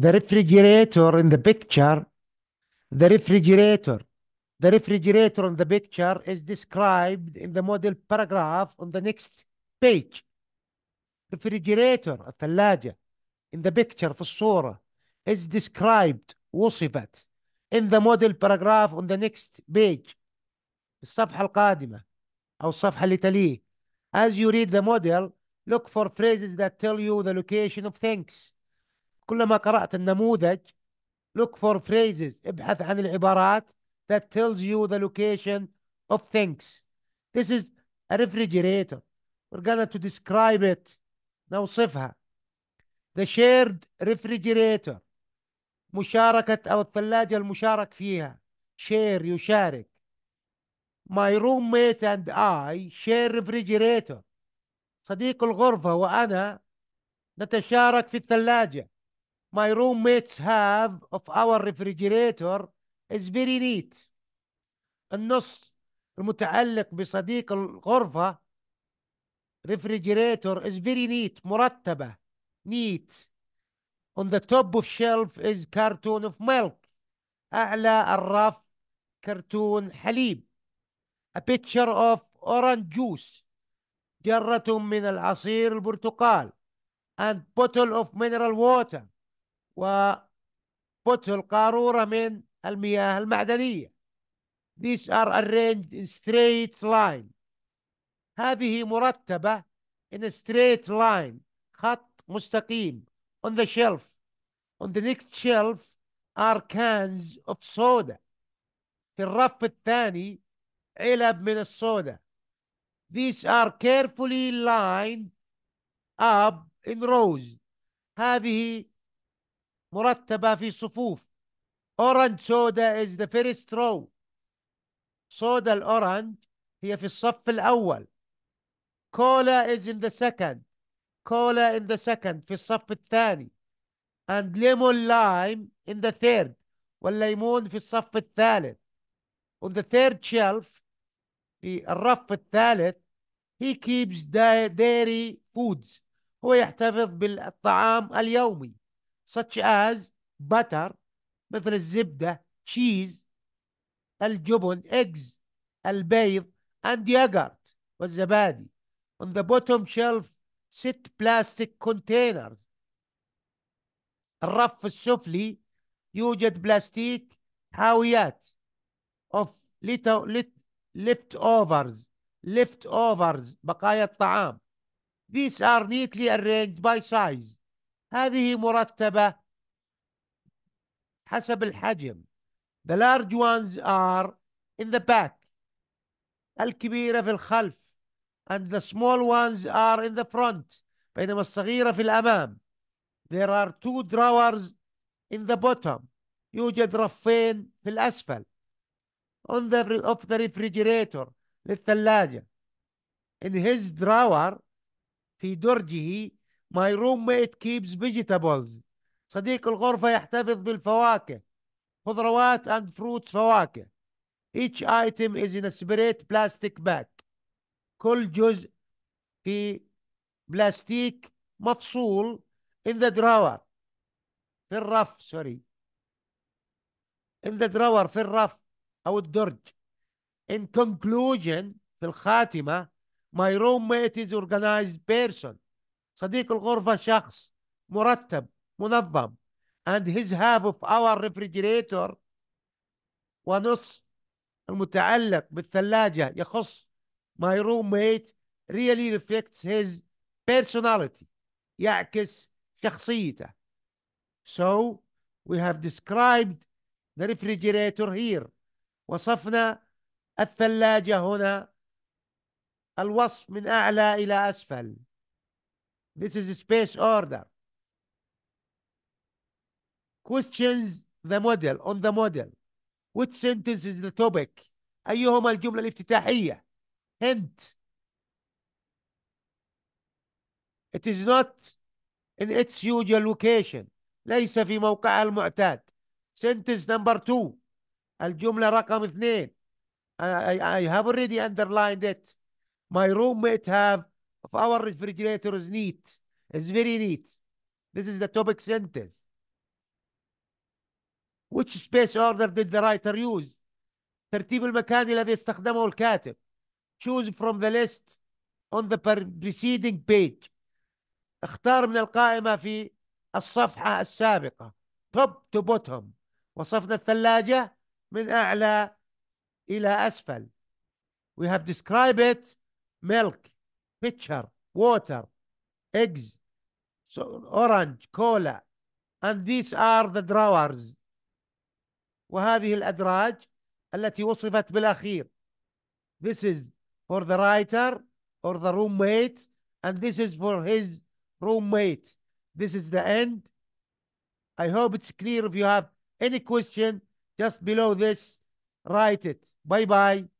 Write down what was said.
The refrigerator in the picture, the refrigerator, the refrigerator in the picture is described in the model paragraph on the next page. Refrigerator, الثلاجة, in the picture, في الصورة, is described, وصفت, in the model paragraph on the next page. الصفحة القادمة أو الصفحة اللي تليه. As you read the model, look for phrases that tell you the location of things. كلما قرأت النموذج look for phrases ابحث عن العبارات that tells you the location of things this is a refrigerator we're gonna to describe it نوصفها the shared refrigerator مشاركة أو الثلاجة المشارك فيها share يشارك my roommate and I share refrigerator صديق الغرفة وأنا نتشارك في الثلاجة my roommates have of our refrigerator is very neat النص المتعلق بصديق الغرفة refrigerator is very neat مرتبة neat on the top of shelf is cartoon of milk أعلى الرف كرتون حليب a picture of orange juice جرة من العصير البرتقال and bottle of mineral water وبطه القارورة من المياه المعدنية These are arranged in straight line هذه مرتبة in a straight line خط مستقيم on the shelf on the next shelf are cans of soda في الرف الثاني علب من الصودا these are carefully lined up in rows هذه مرتبة في صفوف أورانج سودا is the first row صودا الأورانج هي في الصف الأول كولا is in the second كولا in the second في الصف الثاني and lemon lime in the third والليمون في الصف الثالث on the third shelf في الرف الثالث he keeps dairy foods هو يحتفظ بالطعام اليومي such as butter مثل الزبدة cheese الجبن eggs البيض and yogurt والزبادي on the bottom shelf sit plastic containers الرف السفلي يوجد بلاستيك حاويات of little, lit, leftovers leftovers بقايا الطعام these are neatly arranged by size هذه مرتبة حسب الحجم The large ones are in the back الكبيرة في الخلف and the small ones are in the front بينما الصغيرة في الأمام There are two drawers in the bottom يوجد رفين في الأسفل on the of the refrigerator للثلاجة in his drawer في درجه My roommate keeps vegetables صديق الغرفة يحتفظ بالفواكه خضروات and fruits فواكه each item is in a separate plastic bag كل جزء في بلاستيك مفصول in the drawer في الرف سوري in the drawer في الرف أو الدرج in conclusion في الخاتمة my roommate is organized person صديق الغرفة شخص مرتب منظم and his half of our refrigerator ونص المتعلق بالثلاجة يخص my roommate really reflects his personality يعكس شخصيته so we have described the refrigerator here وصفنا الثلاجة هنا الوصف من أعلى إلى أسفل This is a space order. Questions the model on the model. Which sentence is the topic? أيهما الجملة الافتتاحية؟ Hint. It is not in its usual location. ليس في موقعها المعتاد. Sentence number two. الجملة رقم اثنين. I, I, I have already underlined it. My roommate have of our refrigerator is neat. It's very neat. This is the topic sentence. Which space order did the writer use? ترتيب المكان الذي استخدمه الكاتب. Choose from the list on the preceding page. اختار من القائمة في الصفحة السابقة. Top to bottom. وصفنا الثلاجة من أعلى إلى أسفل. We have described it milk. pitcher, water, eggs, so orange, cola, and these are the drawers. وهذه الأدراج التي وصفت بالأخير. This is for the writer or the roommate and this is for his roommate. This is the end. I hope it's clear. If you have any question, just below this, write it. Bye-bye.